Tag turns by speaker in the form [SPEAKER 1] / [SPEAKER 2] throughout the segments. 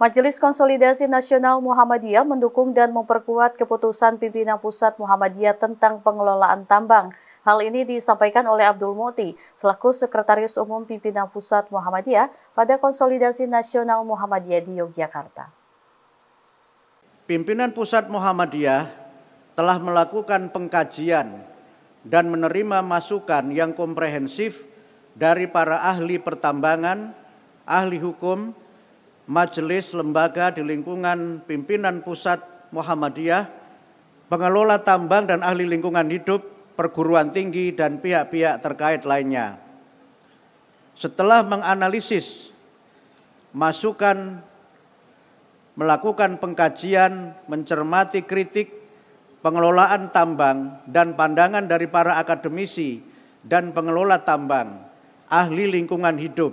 [SPEAKER 1] Majelis Konsolidasi Nasional Muhammadiyah mendukung dan memperkuat keputusan pimpinan pusat Muhammadiyah tentang pengelolaan tambang. Hal ini disampaikan oleh Abdul Muti, selaku Sekretaris Umum Pimpinan Pusat Muhammadiyah pada Konsolidasi Nasional Muhammadiyah di Yogyakarta. Pimpinan Pusat Muhammadiyah telah melakukan pengkajian dan menerima masukan yang komprehensif dari para ahli pertambangan, ahli hukum, majelis lembaga di lingkungan pimpinan pusat Muhammadiyah, pengelola tambang dan ahli lingkungan hidup, perguruan tinggi, dan pihak-pihak terkait lainnya. Setelah menganalisis masukan, melakukan pengkajian, mencermati kritik, pengelolaan tambang, dan pandangan dari para akademisi dan pengelola tambang, ahli lingkungan hidup,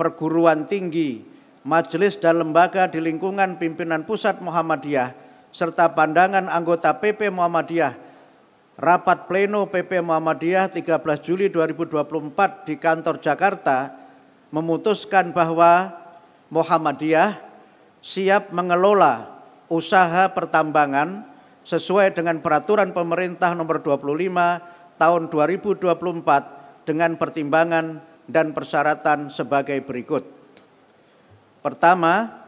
[SPEAKER 1] perguruan tinggi, majelis dan lembaga di lingkungan pimpinan pusat Muhammadiyah, serta pandangan anggota PP Muhammadiyah, rapat pleno PP Muhammadiyah 13 Juli 2024 di kantor Jakarta memutuskan bahwa Muhammadiyah siap mengelola usaha pertambangan sesuai dengan peraturan pemerintah nomor 25 tahun 2024 dengan pertimbangan dan persyaratan sebagai berikut. Pertama,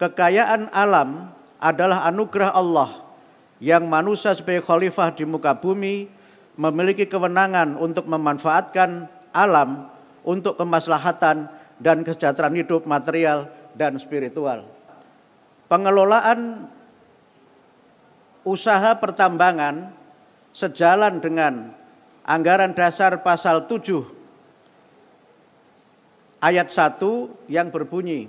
[SPEAKER 1] kekayaan alam adalah anugerah Allah yang manusia sebagai khalifah di muka bumi memiliki kewenangan untuk memanfaatkan alam untuk kemaslahatan dan kesejahteraan hidup material dan spiritual. Pengelolaan usaha pertambangan sejalan dengan anggaran dasar pasal 7 ayat 1 yang berbunyi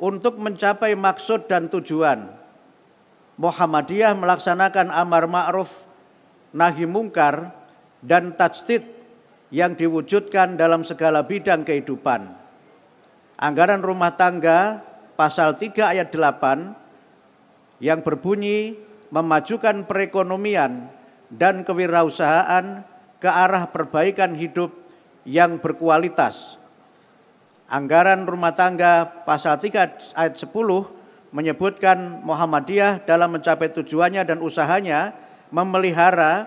[SPEAKER 1] untuk mencapai maksud dan tujuan Muhammadiyah melaksanakan amar ma'ruf nahi mungkar dan tajdid yang diwujudkan dalam segala bidang kehidupan. Anggaran rumah tangga pasal 3 ayat 8 yang berbunyi memajukan perekonomian dan kewirausahaan ke arah perbaikan hidup yang berkualitas Anggaran rumah tangga pasal 3 ayat 10 menyebutkan Muhammadiyah dalam mencapai tujuannya dan usahanya memelihara,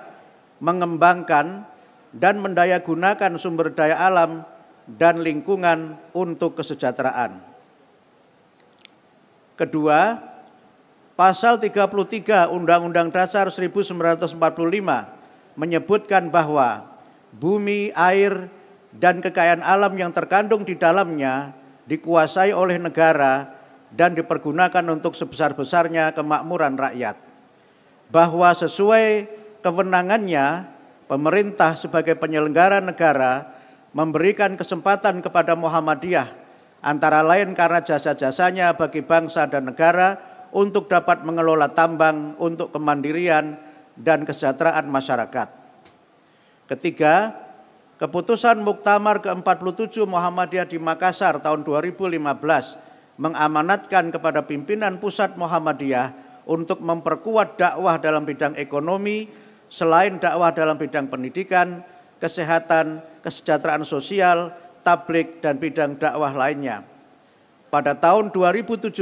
[SPEAKER 1] mengembangkan, dan mendayagunakan sumber daya alam dan lingkungan untuk kesejahteraan. Kedua, pasal 33 Undang-Undang Dasar 1945 menyebutkan bahwa bumi, air, dan kekayaan alam yang terkandung di dalamnya dikuasai oleh negara dan dipergunakan untuk sebesar-besarnya kemakmuran rakyat. Bahwa sesuai kewenangannya, pemerintah sebagai penyelenggara negara memberikan kesempatan kepada Muhammadiyah antara lain karena jasa-jasanya bagi bangsa dan negara untuk dapat mengelola tambang untuk kemandirian dan kesejahteraan masyarakat. Ketiga, Keputusan Muktamar ke-47 Muhammadiyah di Makassar tahun 2015 mengamanatkan kepada pimpinan pusat Muhammadiyah untuk memperkuat dakwah dalam bidang ekonomi, selain dakwah dalam bidang pendidikan, kesehatan, kesejahteraan sosial, tablik, dan bidang dakwah lainnya. Pada tahun 2017,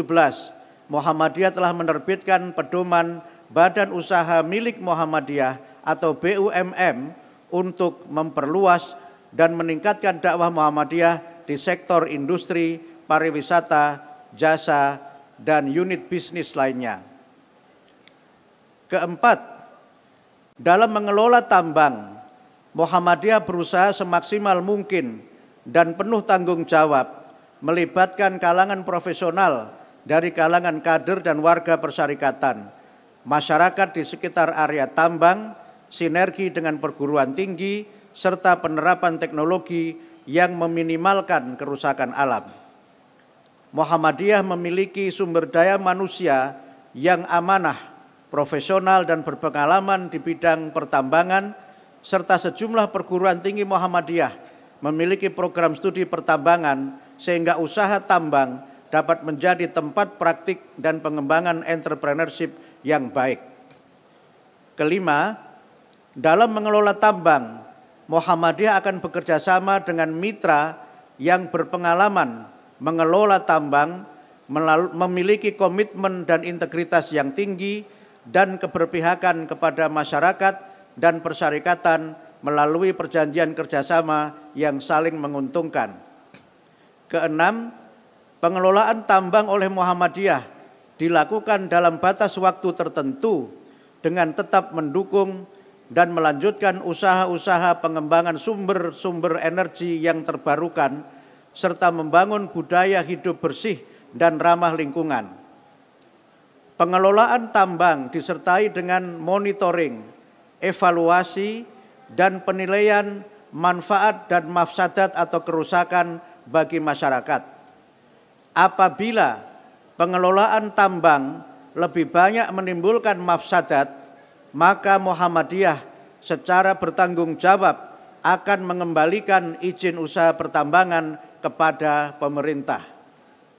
[SPEAKER 1] Muhammadiyah telah menerbitkan pedoman Badan Usaha Milik Muhammadiyah atau BUMM untuk memperluas dan meningkatkan dakwah Muhammadiyah di sektor industri, pariwisata, jasa, dan unit bisnis lainnya. Keempat, dalam mengelola tambang, Muhammadiyah berusaha semaksimal mungkin dan penuh tanggung jawab melibatkan kalangan profesional dari kalangan kader dan warga persyarikatan, masyarakat di sekitar area tambang, sinergi dengan perguruan tinggi, serta penerapan teknologi yang meminimalkan kerusakan alam. Muhammadiyah memiliki sumber daya manusia yang amanah, profesional dan berpengalaman di bidang pertambangan serta sejumlah perguruan tinggi Muhammadiyah memiliki program studi pertambangan sehingga usaha tambang dapat menjadi tempat praktik dan pengembangan entrepreneurship yang baik. Kelima, dalam mengelola tambang, Muhammadiyah akan bekerja sama dengan mitra yang berpengalaman mengelola tambang, memiliki komitmen dan integritas yang tinggi, dan keberpihakan kepada masyarakat dan persyarikatan melalui perjanjian kerjasama yang saling menguntungkan. Keenam, pengelolaan tambang oleh Muhammadiyah dilakukan dalam batas waktu tertentu dengan tetap mendukung dan melanjutkan usaha-usaha pengembangan sumber-sumber energi yang terbarukan serta membangun budaya hidup bersih dan ramah lingkungan. Pengelolaan tambang disertai dengan monitoring, evaluasi, dan penilaian manfaat dan mafsadat atau kerusakan bagi masyarakat. Apabila pengelolaan tambang lebih banyak menimbulkan mafsadat maka Muhammadiyah secara bertanggung jawab akan mengembalikan izin usaha pertambangan kepada pemerintah.